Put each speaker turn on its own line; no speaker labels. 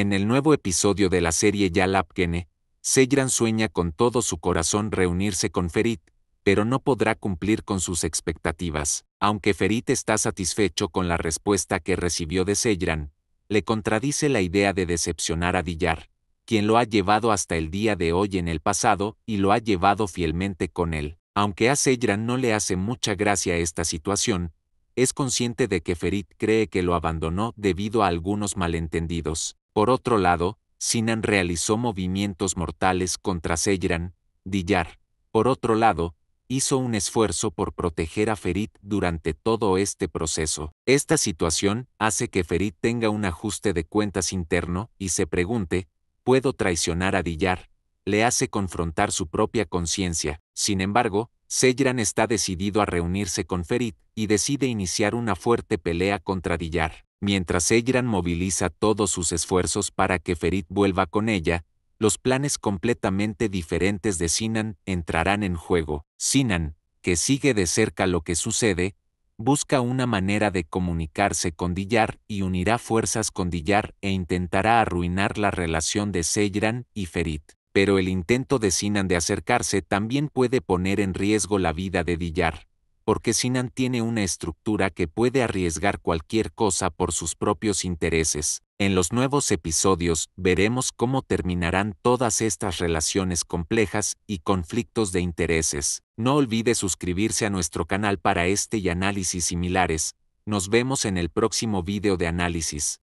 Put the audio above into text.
En el nuevo episodio de la serie Yalapkene, Seyran sueña con todo su corazón reunirse con Ferit, pero no podrá cumplir con sus expectativas. Aunque Ferit está satisfecho con la respuesta que recibió de Seyran, le contradice la idea de decepcionar a Dillar, quien lo ha llevado hasta el día de hoy en el pasado y lo ha llevado fielmente con él. Aunque a Seyran no le hace mucha gracia esta situación, es consciente de que Ferit cree que lo abandonó debido a algunos malentendidos. Por otro lado, Sinan realizó movimientos mortales contra Seyran, Dillar. Por otro lado, hizo un esfuerzo por proteger a Ferit durante todo este proceso. Esta situación hace que Ferit tenga un ajuste de cuentas interno y se pregunte, ¿puedo traicionar a Dillar? Le hace confrontar su propia conciencia. Sin embargo, Seyran está decidido a reunirse con Ferit y decide iniciar una fuerte pelea contra Dillar. Mientras Egran moviliza todos sus esfuerzos para que Ferit vuelva con ella, los planes completamente diferentes de Sinan entrarán en juego. Sinan, que sigue de cerca lo que sucede, busca una manera de comunicarse con Dillar y unirá fuerzas con Dillar e intentará arruinar la relación de Seyran y Ferit. Pero el intento de Sinan de acercarse también puede poner en riesgo la vida de Dillar porque Sinan tiene una estructura que puede arriesgar cualquier cosa por sus propios intereses. En los nuevos episodios veremos cómo terminarán todas estas relaciones complejas y conflictos de intereses. No olvide suscribirse a nuestro canal para este y análisis similares. Nos vemos en el próximo video de análisis.